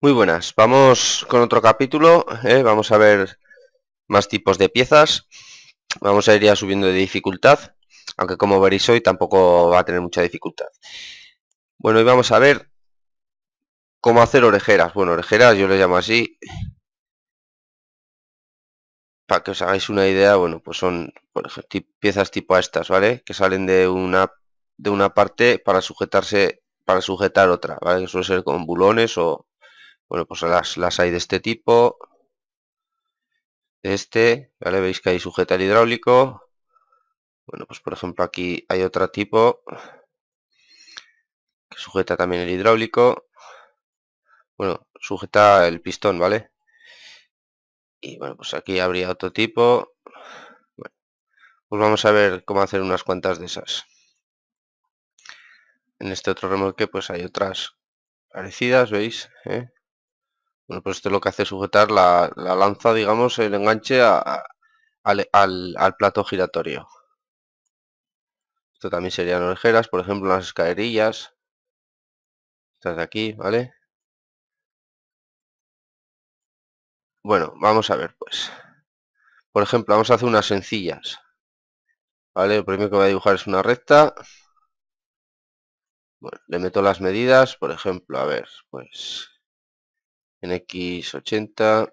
Muy buenas, vamos con otro capítulo, ¿eh? vamos a ver más tipos de piezas, vamos a ir ya subiendo de dificultad, aunque como veréis hoy tampoco va a tener mucha dificultad. Bueno, y vamos a ver cómo hacer orejeras, bueno, orejeras yo le llamo así, para que os hagáis una idea, bueno, pues son piezas tipo estas, ¿vale? Que salen de una, de una parte para sujetarse, para sujetar otra, ¿vale? Que suele ser con bulones o bueno, pues las, hay de este tipo. De este, ¿vale? Veis que hay el hidráulico. Bueno, pues por ejemplo aquí hay otro tipo que sujeta también el hidráulico. Bueno, sujeta el pistón, ¿vale? Y bueno, pues aquí habría otro tipo. Bueno, pues vamos a ver cómo hacer unas cuantas de esas. En este otro remolque pues hay otras parecidas, ¿veis? ¿Eh? Bueno, pues esto es lo que hace sujetar la, lanza, digamos, el enganche al, plato giratorio. Esto también serían orejeras, por ejemplo, las escalerillas. Estas de aquí, ¿vale? Bueno, vamos a ver, pues. Por ejemplo, vamos a hacer unas sencillas. ¿Vale? Lo primero que voy a dibujar es una recta. Bueno, le meto las medidas, por ejemplo, a ver, pues en X 80,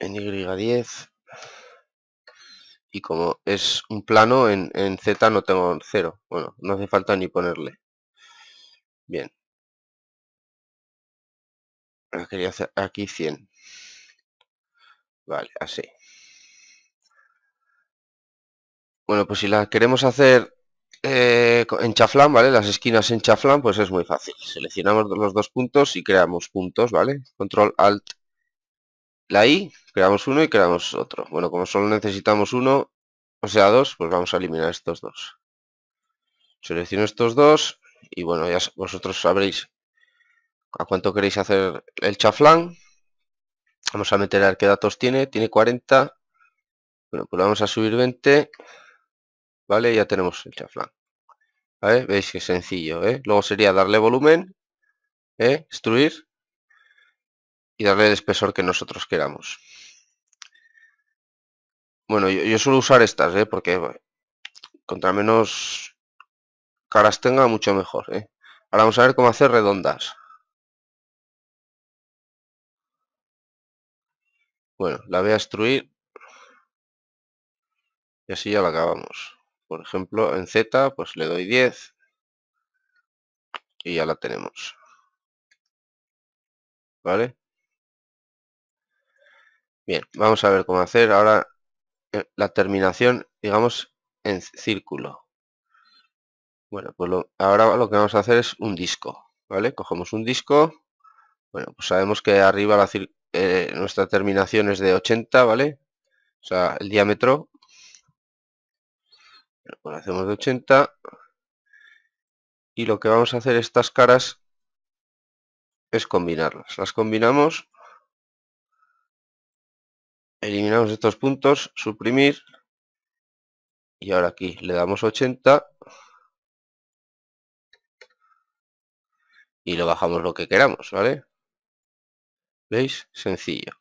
en Y 10 y como es un plano en, en Z no tengo cero, bueno, no hace falta ni ponerle. Bien. Ah, quería hacer aquí 100. Vale, así. Bueno, pues si la queremos hacer eh, en chaflán, ¿vale? Las esquinas en chaflán, pues es muy fácil. Seleccionamos los dos puntos y creamos puntos, ¿vale? Control Alt la I, creamos uno y creamos otro. Bueno, como solo necesitamos uno, o sea dos, pues vamos a eliminar estos dos. Selecciono estos dos y bueno, ya vosotros sabréis a cuánto queréis hacer el chaflán. Vamos a meter a ver qué datos tiene. Tiene 40. Bueno, pues vamos a subir 20. ¿Vale? Ya tenemos el chaflán. Veis que sencillo, ¿eh? Luego sería darle volumen, ¿eh? Extruir y darle el espesor que nosotros queramos. Bueno, yo, suelo usar estas, ¿eh? Porque contra menos caras tenga, mucho mejor, ¿eh? Ahora vamos a ver cómo hacer redondas. Bueno, la voy a extruir. Y así ya la acabamos. Por ejemplo, en Z, pues le doy 10. Y ya la tenemos. ¿Vale? Bien, vamos a ver cómo hacer ahora eh, la terminación, digamos, en círculo. Bueno, pues ahora lo que vamos a hacer es un disco, ¿vale? Cogemos un disco, bueno, pues sabemos que arriba eh, nuestra terminación es de 80, ¿vale? O sea, el diámetro, lo hacemos de 80 y lo que vamos a hacer estas caras es combinarlas las combinamos eliminamos estos puntos suprimir y ahora aquí le damos 80 y lo bajamos lo que queramos vale veis sencillo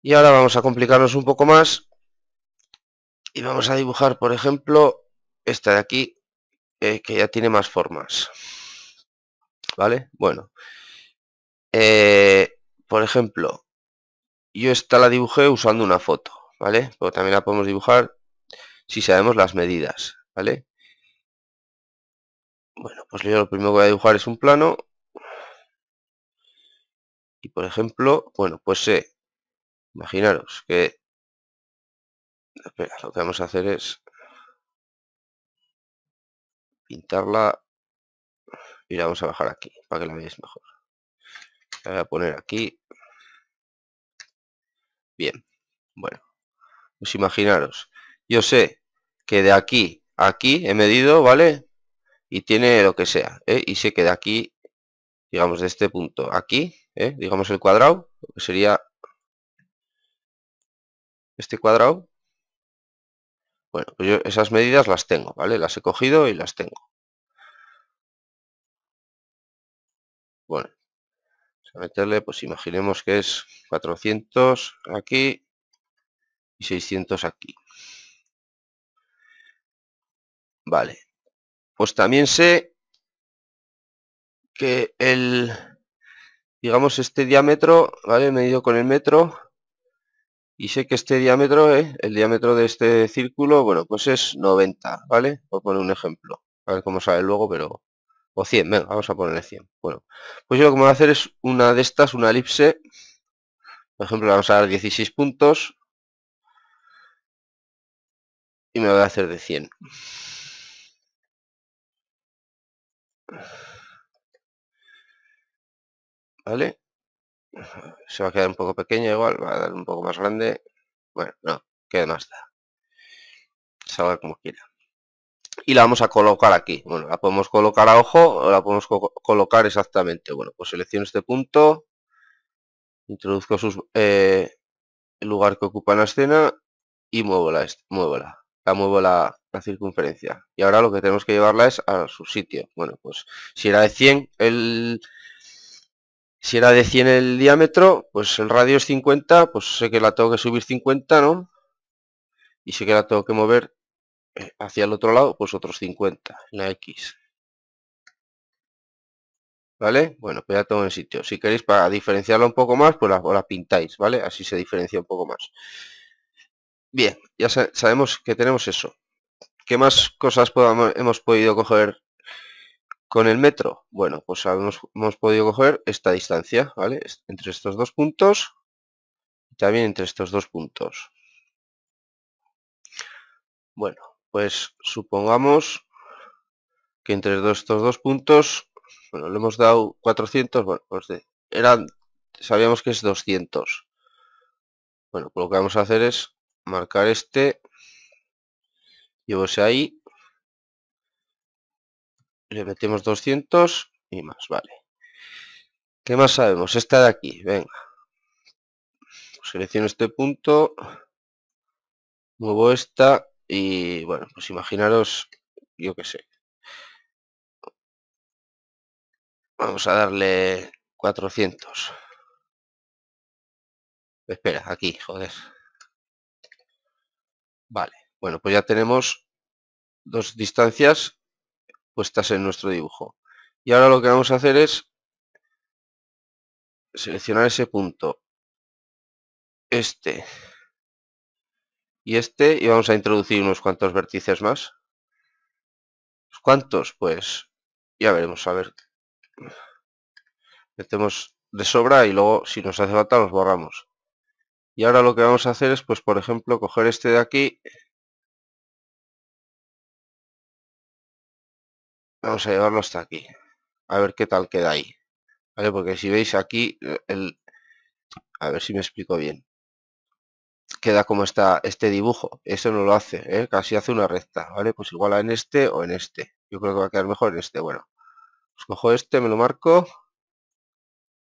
y ahora vamos a complicarnos un poco más y vamos a dibujar, por ejemplo, esta de aquí, eh, que ya tiene más formas. ¿Vale? Bueno. Eh, por ejemplo, yo esta la dibujé usando una foto, ¿vale? Pero también la podemos dibujar si sabemos las medidas, ¿vale? Bueno, pues yo lo primero que voy a dibujar es un plano. Y por ejemplo, bueno, pues sé, imaginaros que espera, lo que vamos a hacer es pintarla y la vamos a bajar aquí para que la veáis mejor. voy a poner aquí. Bien, bueno, pues imaginaros, yo sé que de aquí a aquí he medido, ¿vale? Y tiene lo que sea, ¿eh? y sé que de aquí, digamos de este punto, aquí, ¿eh? digamos el cuadrado, que sería este cuadrado, bueno, pues yo esas medidas las tengo, ¿vale? Las he cogido y las tengo. Bueno, a meterle, pues imaginemos que es 400 aquí y 600 aquí. Vale, pues también sé que el, digamos, este diámetro, ¿vale? Medido con el metro, y sé que este diámetro, el diámetro de este círculo, bueno, pues es 90, ¿vale? Voy a poner un ejemplo, a ver cómo sale luego, pero... O 100, venga, vamos a ponerle 100. Bueno, pues yo lo que me voy a hacer es una de estas, una elipse. Por ejemplo, vamos a dar 16 puntos. Y me voy a hacer de 100. ¿Vale? se va a quedar un poco pequeña igual, va a dar un poco más grande. Bueno, no, que más da. Salga como quiera. Y la vamos a colocar aquí. Bueno, la podemos colocar a ojo o la podemos colocar exactamente. Bueno, pues selecciono este punto. Introduzco sus, eh, el lugar que ocupa la escena y muevo la, muevo la, muevo la, la, circunferencia. Y ahora lo que tenemos que llevarla es a su sitio. Bueno, pues si era de 100 el si era de 100 el diámetro, pues el radio es 50, pues sé que la tengo que subir 50, ¿no? Y sé que la tengo que mover eh, hacia el otro lado, pues otros 50, la X. ¿Vale? Bueno, pues ya tengo en sitio. Si queréis para diferenciarla un poco más, pues la, la pintáis, ¿vale? Así se diferencia un poco más. Bien, ya sabemos que tenemos eso. ¿Qué más cosas podamos, hemos podido coger con el metro, bueno, pues hemos, podido coger esta distancia, ¿vale? Entre estos dos puntos y también entre estos dos puntos. Bueno, pues supongamos que entre estos dos puntos, bueno, le hemos dado 400, bueno, pues eran, sabíamos que es 200. Bueno, pues lo que vamos a hacer es marcar este, llevo ahí, le metemos 200 y más, vale. ¿Qué más sabemos? Esta de aquí, venga. Selecciono este punto, muevo esta y bueno, pues imaginaros, yo qué sé. Vamos a darle 400. Espera, aquí, joder. Vale, bueno, pues ya tenemos dos distancias puestas en nuestro dibujo. Y ahora lo que vamos a hacer es seleccionar ese punto, este y este, y vamos a introducir unos cuantos vértices más. ¿Cuántos? Pues ya veremos, a ver. Metemos de sobra y luego si nos hace falta los borramos. Y ahora lo que vamos a hacer es, pues por ejemplo, coger este de aquí Vamos a llevarlo hasta aquí. A ver qué tal queda ahí. ¿Vale? Porque si veis aquí, eh, el... a ver si me explico bien. Queda como está este dibujo. Eso no lo hace, ¿eh? casi hace una recta. ¿Vale? Pues igual a en este o en este. Yo creo que va a quedar mejor en este. Bueno, pues cojo este, me lo marco.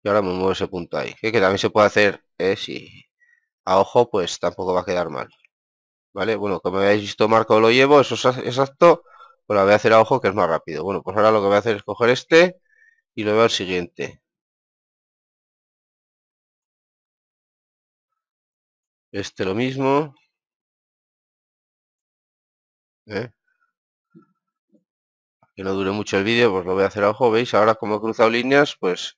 Y ahora me muevo ese punto ahí. Que también se puede hacer, ¿eh? si a ojo, pues tampoco va a quedar mal. ¿Vale? Bueno, como habéis visto, marco lo llevo, eso es exacto la voy a hacer a ojo que es más rápido. Bueno, pues ahora lo que voy a hacer es coger este y lo el al siguiente. Este lo mismo. ¿Eh? Que no dure mucho el vídeo, pues lo voy a hacer a ojo. ¿Veis? Ahora como he cruzado líneas, pues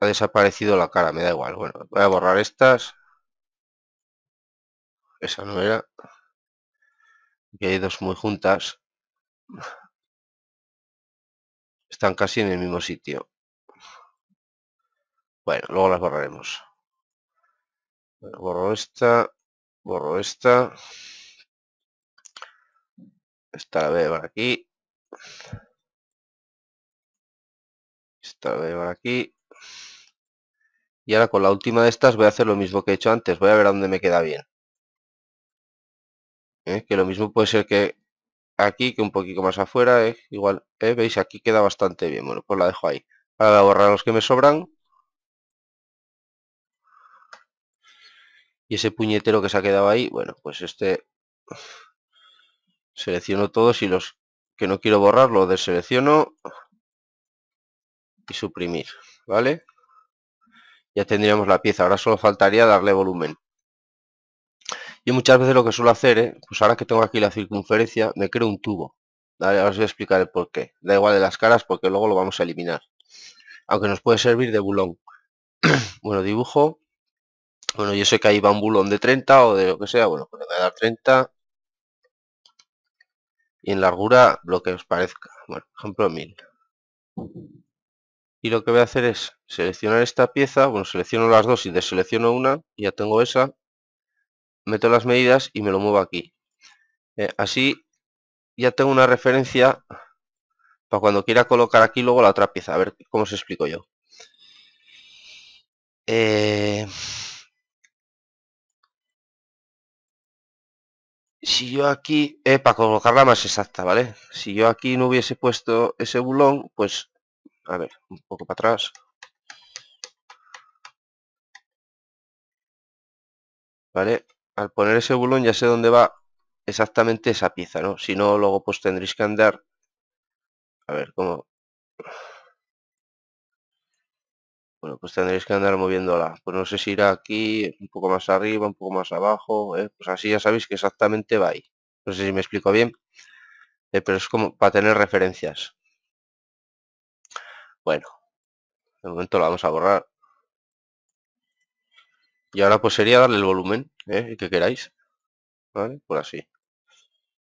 ha desaparecido la cara. Me da igual. Bueno, voy a borrar estas. Esa no era. Que hay dos muy juntas, están casi en el mismo sitio. Bueno, luego las borraremos. borro esta, borro esta. Esta la aquí. Esta la aquí. Y ahora con la última de estas voy a hacer lo mismo que he hecho antes. Voy a ver a dónde me queda bien. ¿eh? que lo mismo puede ser que aquí, que un poquito más afuera, ¿eh? igual, ¿eh? veis, aquí queda bastante bien, bueno, pues la dejo ahí. Ahora borrar los que me sobran. Y ese puñetero que se ha quedado ahí, bueno, pues este selecciono todos y los que no quiero borrar los deselecciono y suprimir, ¿vale? Ya tendríamos la pieza, ahora solo faltaría darle volumen. Y muchas veces lo que suelo hacer, ¿eh? pues ahora que tengo aquí la circunferencia, me creo un tubo. ahora os voy a explicar el por qué. Da igual de las caras porque luego lo vamos a eliminar. Aunque nos puede servir de bulón. bueno, dibujo. Bueno, yo sé que ahí va un bulón de 30 o de lo que sea. Bueno, pues me voy a dar 30. Y en largura lo que os parezca. Bueno, ejemplo 1000. Y lo que voy a hacer es seleccionar esta pieza. Bueno, selecciono las dos y deselecciono una. Y ya tengo esa meto las medidas y me lo muevo aquí. Eh, así ya tengo una referencia para cuando quiera colocar aquí luego la otra pieza. A ver cómo se explico yo. Eh, si yo aquí, eh, para colocarla más exacta, ¿vale? Si yo aquí no hubiese puesto ese bulón, pues, a ver, un poco para atrás. ¿Vale? al poner ese bulón ya sé dónde va exactamente esa pieza, ¿no? Si no, luego pues tendréis que andar... A ver, ¿cómo...? Bueno, pues tendréis que andar moviéndola. Pues no sé si irá aquí, un poco más arriba, un poco más abajo. ¿eh? Pues así ya sabéis que exactamente va ahí. No sé si me explico bien. Eh, pero es como para tener referencias. Bueno, de momento la vamos a borrar. Y ahora pues sería darle el volumen, ¿eh? que queráis. Por así.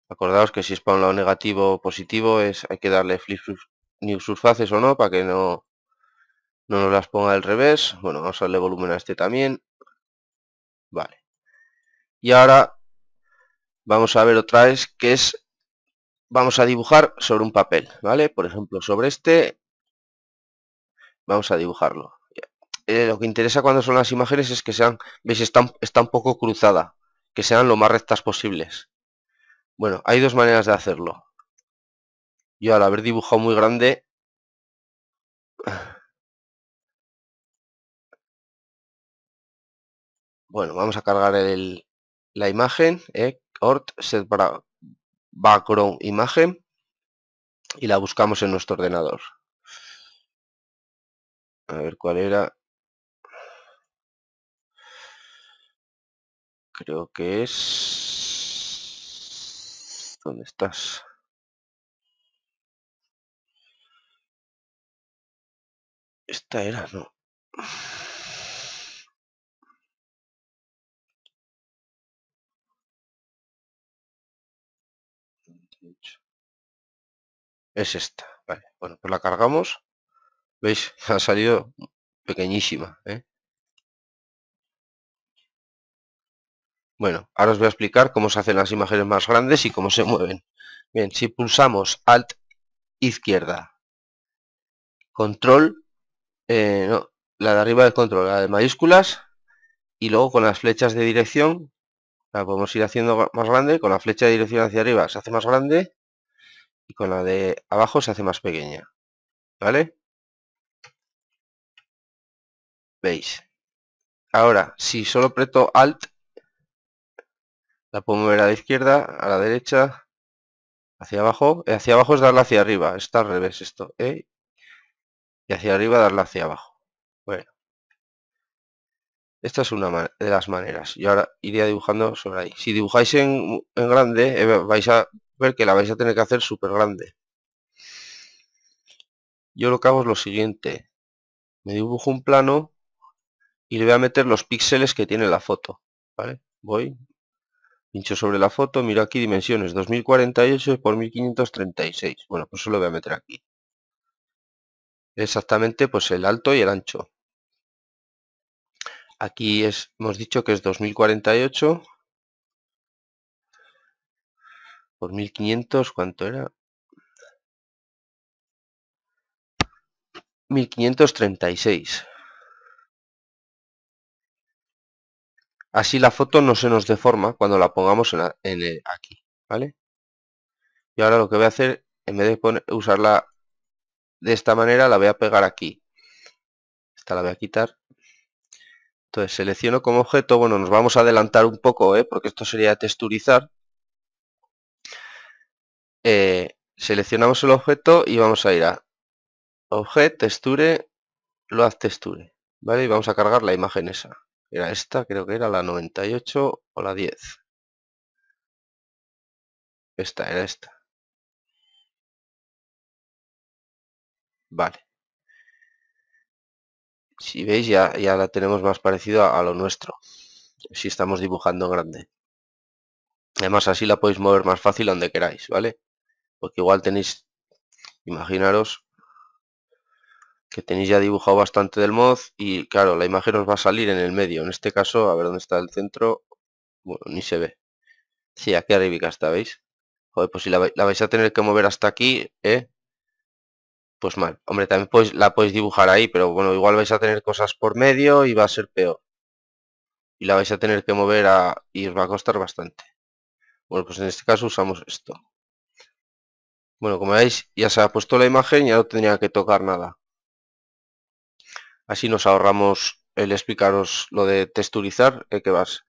Acordaos que si es para un lado negativo o positivo, es, hay que darle flip new surfaces o no, para que no, no nos las ponga al revés. Bueno, vamos a darle volumen a este también. Vale. Y ahora vamos a ver otra vez que es, vamos a dibujar sobre un papel, ¿vale? Por ejemplo, sobre este, vamos a dibujarlo. Eh, lo que interesa cuando son las imágenes es que sean, veis, están, está un poco cruzada, que sean lo más rectas posibles. Bueno, hay dos maneras de hacerlo. Yo al haber dibujado muy grande... Bueno, vamos a cargar la imagen, ort eh, set para background imagen y la buscamos en nuestro ordenador. A ver cuál era. creo que es... ¿Dónde estás? Esta era, ¿no? Es esta, vale. Bueno, pues la cargamos. ¿Veis? Ha salido pequeñísima, ¿eh? Bueno, ahora os voy a explicar cómo se hacen las imágenes más grandes y cómo se mueven. Bien, si pulsamos Alt izquierda, Control, eh, la de arriba del Control, la de mayúsculas, y luego con las flechas de dirección, la podemos ir haciendo más grande, con la flecha de dirección hacia arriba se hace más grande, y con la de abajo se hace más pequeña. ¿Vale? ¿Veis? Ahora, si solo preto Alt, la puedo mover a la izquierda, a la derecha, hacia abajo. Eh, hacia abajo es darla hacia arriba. Está al revés esto. ¿eh? Y hacia arriba darla hacia abajo. Bueno. Esta es una de las maneras. Yo ahora iría dibujando sobre ahí. Si dibujáis en, grande, eh, vais a ver que la vais a tener que hacer súper grande. Yo lo que hago es lo siguiente. Me dibujo un plano y le voy a meter los píxeles que tiene la foto. ¿Vale? Voy, Pincho sobre la foto, miro aquí dimensiones 2048 por 1536. Bueno, pues eso lo voy a meter aquí. Exactamente, pues el alto y el ancho. Aquí es, hemos dicho que es 2048 por 1500, ¿cuánto era? 1536. Así la foto no se nos deforma cuando la pongamos en, aquí, ¿vale? Y ahora lo que voy a hacer, en vez de usarla de esta manera, la voy a pegar aquí. Esta la voy a quitar. Entonces selecciono como objeto, bueno, nos vamos a adelantar un poco, ¿eh? porque esto sería texturizar. Eh, seleccionamos el objeto y vamos a ir a Objet, Texture, Load Texture, ¿vale? Y vamos a cargar la imagen esa. Era esta, creo que era la 98 o la 10. Esta era esta. Vale. Si veis, ya, ya la tenemos más parecida a lo nuestro. Si estamos dibujando grande. Además, así la podéis mover más fácil donde queráis, ¿vale? Porque igual tenéis, imaginaros, que tenéis ya dibujado bastante del mod y claro, la imagen os va a salir en el medio. En este caso, a ver dónde está el centro. Bueno, ni se ve. Sí, aquí arriba está, ¿veis? Joder, pues si la, vais a tener que mover hasta aquí, ¿eh? Pues mal. Hombre, también pues la podéis dibujar ahí, pero bueno, igual vais a tener cosas por medio y va a ser peor. Y la vais a tener que mover a, y os va a costar bastante. Bueno, pues en este caso usamos esto. Bueno, como veis, ya se ha puesto la imagen, ya no tenía que tocar nada. Así nos ahorramos el explicaros lo de texturizar ¿eh? que vas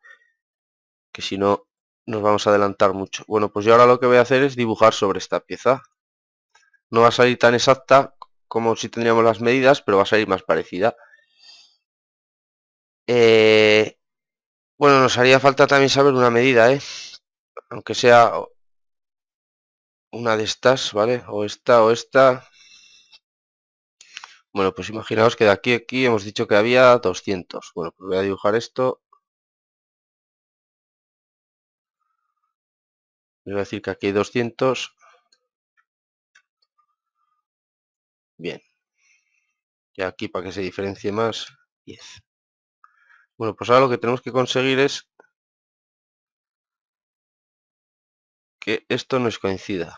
que si no nos vamos a adelantar mucho. Bueno, pues yo ahora lo que voy a hacer es dibujar sobre esta pieza. No va a salir tan exacta como si tendríamos las medidas, pero va a salir más parecida. Eh, bueno, nos haría falta también saber una medida, ¿eh? Aunque sea una de estas, ¿vale? O esta o esta. Bueno, pues imaginaos que de aquí a aquí hemos dicho que había 200. Bueno, pues voy a dibujar esto. Le voy a decir que aquí hay 200. Bien. Y aquí para que se diferencie más, 10. Bueno, pues ahora lo que tenemos que conseguir es que esto nos coincida.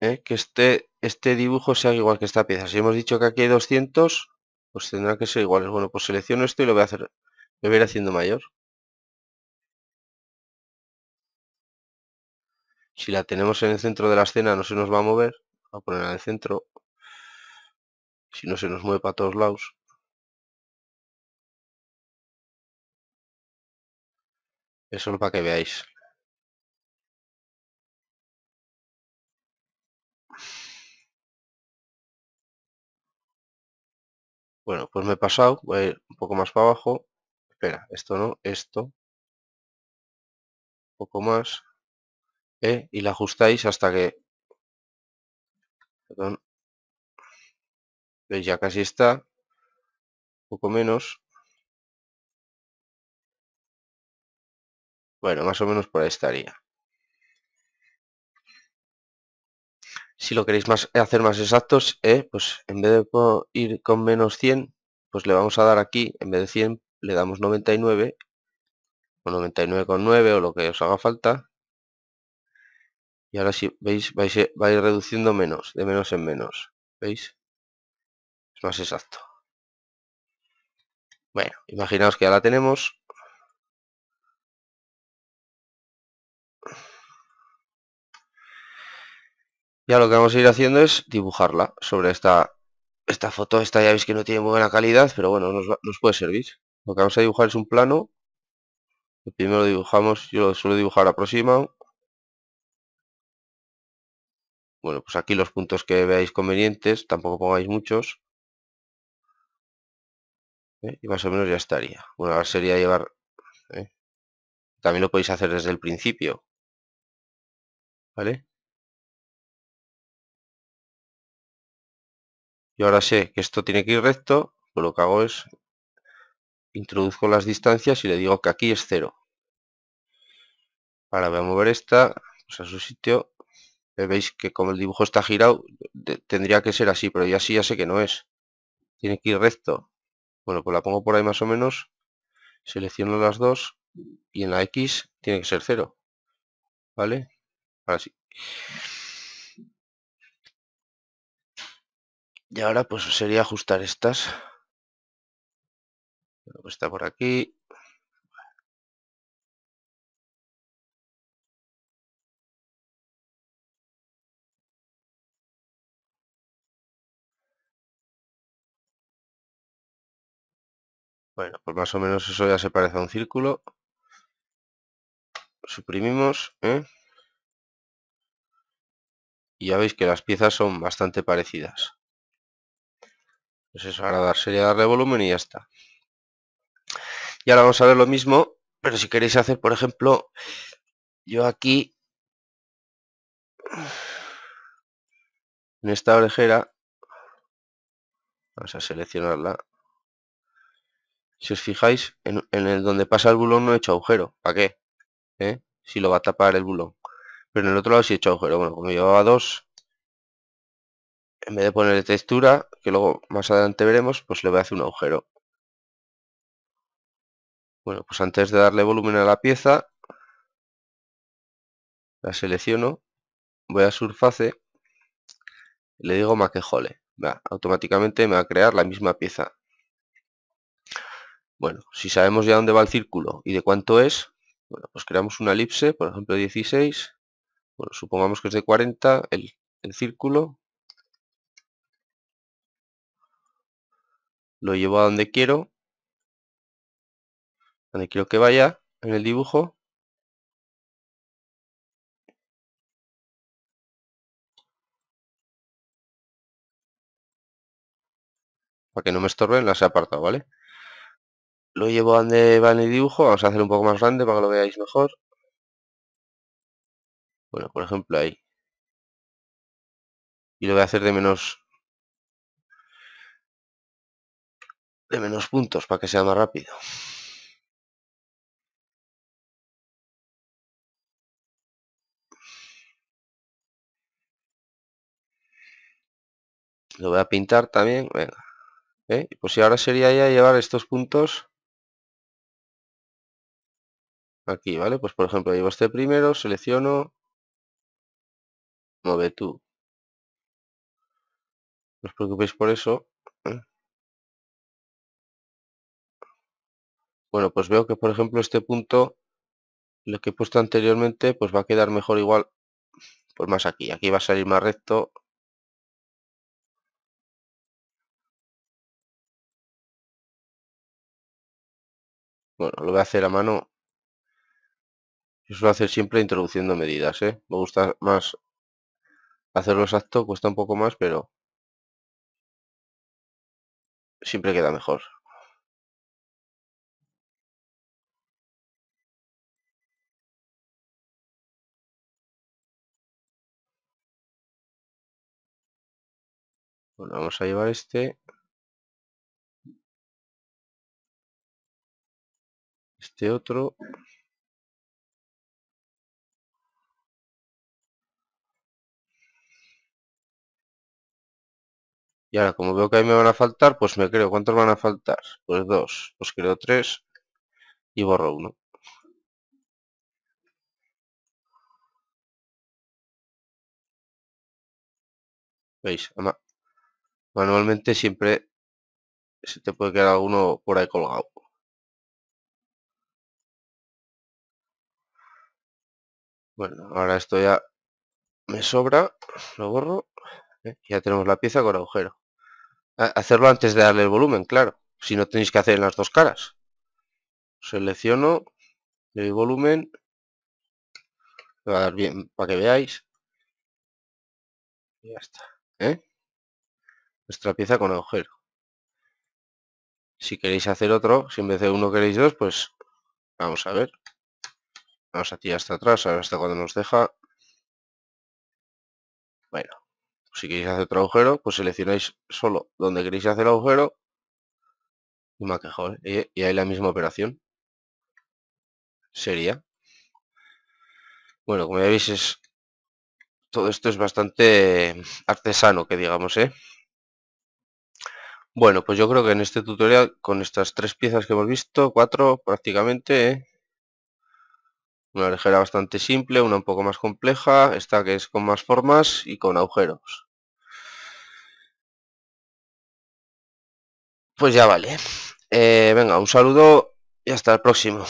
¿eh? que este, este dibujo sea igual que esta pieza. Si hemos dicho que aquí hay 200, pues tendrá que ser iguales. Bueno, pues selecciono esto y lo voy a hacer, lo voy a ir haciendo mayor. Si la tenemos en el centro de la escena no se nos va a mover. Voy a ponerla en el centro. Si no se nos mueve para todos lados. Eso es para que veáis. Bueno, pues me he pasado, voy a ir un poco más para abajo. Espera, esto no, esto. Un poco más. Eh, y la ajustáis hasta que... Perdón. Ya casi está. Un poco menos. Bueno, más o menos por ahí estaría. Si lo queréis eh, hacer más exactos, eh, pues en vez de ir con menos 100, pues le vamos a dar aquí, en vez de 100, le damos 99 o 99,9 o lo que os haga falta. Y ahora si veis, vais, eh, a ir reduciendo menos, de menos en menos. ¿Veis? Es más exacto. Bueno, imaginaos que ya la tenemos Ya lo que vamos a ir haciendo es dibujarla sobre esta, esta foto. Esta ya veis que no tiene muy buena calidad, pero bueno, nos, puede servir. Lo que vamos a dibujar es un plano. primero dibujamos, yo lo suelo dibujar aproximado. Bueno, pues aquí los puntos que veáis convenientes, tampoco pongáis muchos. Eh, y más o menos ya estaría. Bueno, ahora sería llevar... Eh, también lo podéis hacer desde el principio. ¿Vale? Yo ahora sé que esto tiene que ir recto, pues lo que hago es introduzco las distancias y le digo que aquí es cero. Ahora voy a mover esta pues, a su sitio. Veis que como el dibujo está girado, tendría que ser así, pero ya sí ya sé que no es. Tiene que ir recto. Bueno, pues la pongo por ahí más o menos. Selecciono las dos y en la X tiene que ser cero. ¿Vale? Ahora sí. Y ahora pues sería ajustar estas. Está por aquí. Bueno, pues más o menos eso ya se parece a un círculo. Suprimimos. ¿eh? Y ya veis que las piezas son bastante parecidas. Pues eso, ahora dar sería darle volumen y ya está. Y ahora vamos a ver lo mismo, pero si queréis hacer, por ejemplo, yo aquí, en esta orejera, vamos a seleccionarla. Si os fijáis, en, el donde pasa el bulón no he hecho agujero. ¿Para qué? ¿Eh? Si lo va a tapar el bulón. Pero en el otro lado sí he hecho agujero. Bueno, como llevaba dos, en vez de ponerle textura, que luego más adelante veremos, pues le voy a hacer un agujero. Bueno, pues antes de darle volumen a la pieza, la selecciono, voy a surface, le digo maquejole. Va, automáticamente me va a crear la misma pieza. Bueno, si sabemos ya dónde va el círculo y de cuánto es, bueno, pues creamos una elipse, por ejemplo 16, bueno, supongamos que es de 40 el círculo, lo llevo a donde quiero, donde quiero que vaya en el dibujo. Para que no me estorben las he apartado, ¿vale? Lo llevo a donde va en el dibujo, vamos a hacer un poco más grande para que lo veáis mejor. Bueno, por ejemplo ahí. Y lo voy a hacer de menos de menos puntos para que sea más rápido. Lo voy a pintar también, venga. ¿Eh? Pues si ahora sería ya llevar estos puntos aquí, ¿vale? Pues por ejemplo, llevo este primero, selecciono, mueve tú. No os preocupéis por eso, Bueno, pues veo que por ejemplo este punto, lo que he puesto anteriormente, pues va a quedar mejor igual, pues más aquí. Aquí va a salir más recto. Bueno, lo voy a hacer a mano. Yo suelo hacer siempre introduciendo medidas, ¿eh? Me gusta más hacerlo exacto, cuesta un poco más, pero siempre queda mejor. Bueno, vamos a llevar este. Este otro. Y ahora, como veo que ahí me van a faltar, pues me creo. ¿Cuántos van a faltar? Pues dos. Os pues creo tres. Y borro uno. ¿Veis? Manualmente siempre se te puede quedar alguno por ahí colgado. Bueno, ahora esto ya me sobra, lo borro. Eh, ya tenemos la pieza con agujero. Hacerlo antes de darle el volumen, claro. Si no tenéis que hacer en las dos caras. Selecciono, el volumen. Le va a dar bien para que veáis. Y ya está. ¿eh? nuestra pieza con agujero. Si queréis hacer otro, si en vez de uno queréis dos, pues vamos a ver. Vamos aquí hasta atrás, a hasta cuando nos deja. Bueno, si queréis hacer otro agujero, pues seleccionáis solo donde queréis hacer el agujero. Y me ¿eh? y, hay la misma operación. Sería. Bueno, como ya veis, es, todo esto es bastante artesano, que digamos, ¿eh? Bueno, pues yo creo que en este tutorial, con estas tres piezas que hemos visto, cuatro prácticamente, ¿eh? una ligera bastante simple, una un poco más compleja, esta que es con más formas y con agujeros. Pues ya vale. Eh, venga, un saludo y hasta el próximo.